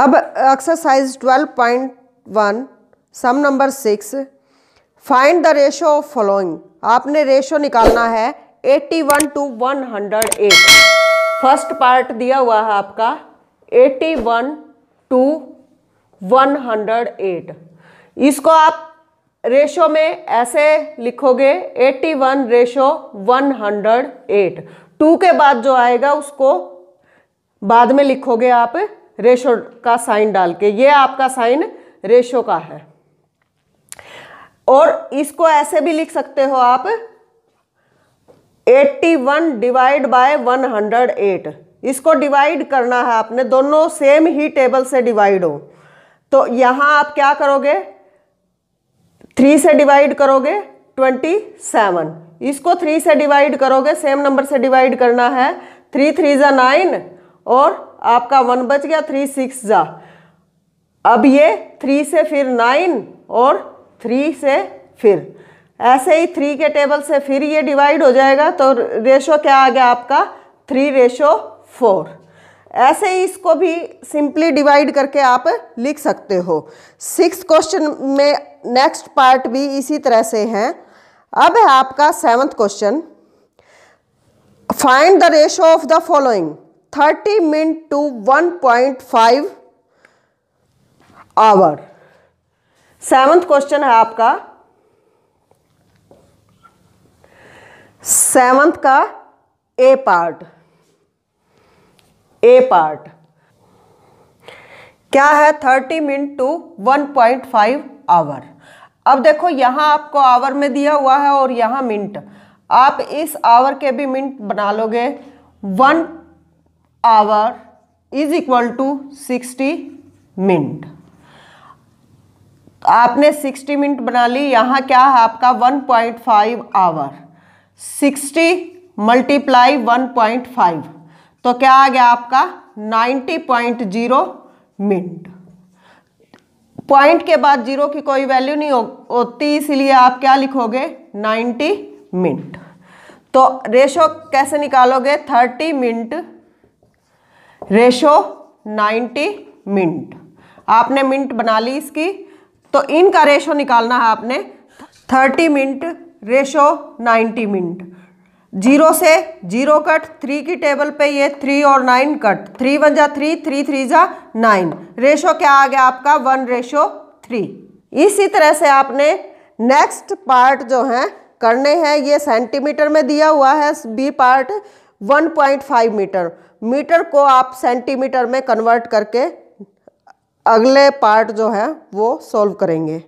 अब exercise 12.1 sum number six find the ratio of following आपने ratio निकालना है 81 टू 108 फर्स्ट पार्ट दिया हुआ है आपका 81 टू 108 इसको आप रेशो में ऐसे लिखोगे 81 रेशो एट टू के बाद जो आएगा उसको बाद में लिखोगे आप रेशो का साइन डाल के ये आपका साइन रेशो का है और इसको ऐसे भी लिख सकते हो आप 81 डिवाइड बाय 108 इसको डिवाइड करना है आपने दोनों सेम ही टेबल से डिवाइड हो तो यहां आप क्या करोगे थ्री से डिवाइड करोगे ट्वेंटी सेवन इसको थ्री से डिवाइड करोगे सेम नंबर से डिवाइड करना है थ्री थ्री ज़ा नाइन और आपका वन बच गया थ्री सिक्स जा अब ये थ्री से फिर नाइन और थ्री से फिर ऐसे ही थ्री के टेबल से फिर ये डिवाइड हो जाएगा तो रेशो क्या आ गया आपका थ्री रेशो फोर ऐसे ही इसको भी सिंपली डिवाइड करके आप लिख सकते हो सिक्स क्वेश्चन में नेक्स्ट पार्ट भी इसी तरह से हैं अब है आपका seventh question find the ratio of the following thirty minute to one point five hour seventh question है आपका सेवंथ का ए पार्ट ए पार्ट क्या है thirty minute to one point five hour अब देखो यहां आपको आवर में दिया हुआ है और यहां मिनट आप इस आवर के भी मिनट बना लोगे one hour is equal to sixty minute आपने सिक्सटी मिनट बना ली यहाँ क्या है आपका one point five hour sixty multiply one point five तो क्या आ गया आपका ninety point zero minute point के बाद जीरो की कोई वैल्यू नहीं होती इसलिए आप क्या लिखोगे नाइन्टी मिनट तो रेशो कैसे निकालोगे थर्टी मिनट रेशो 90 मिनट आपने मिनट बना ली इसकी तो इनका रेशो निकालना है आपने 30 मिनट रेशो 90 मिनट जीरो से जीरो कट थ्री की टेबल पे ये थ्री और नाइन कट थ्री वन जा थ्री थ्री थ्री जा नाइन रेशो क्या आ गया आपका वन रेशो थ्री इसी तरह से आपने नेक्स्ट पार्ट जो है करने हैं ये सेंटीमीटर में दिया हुआ है बी पार्ट 1.5 मीटर मीटर को आप सेंटीमीटर में कन्वर्ट करके अगले पार्ट जो है वो सॉल्व करेंगे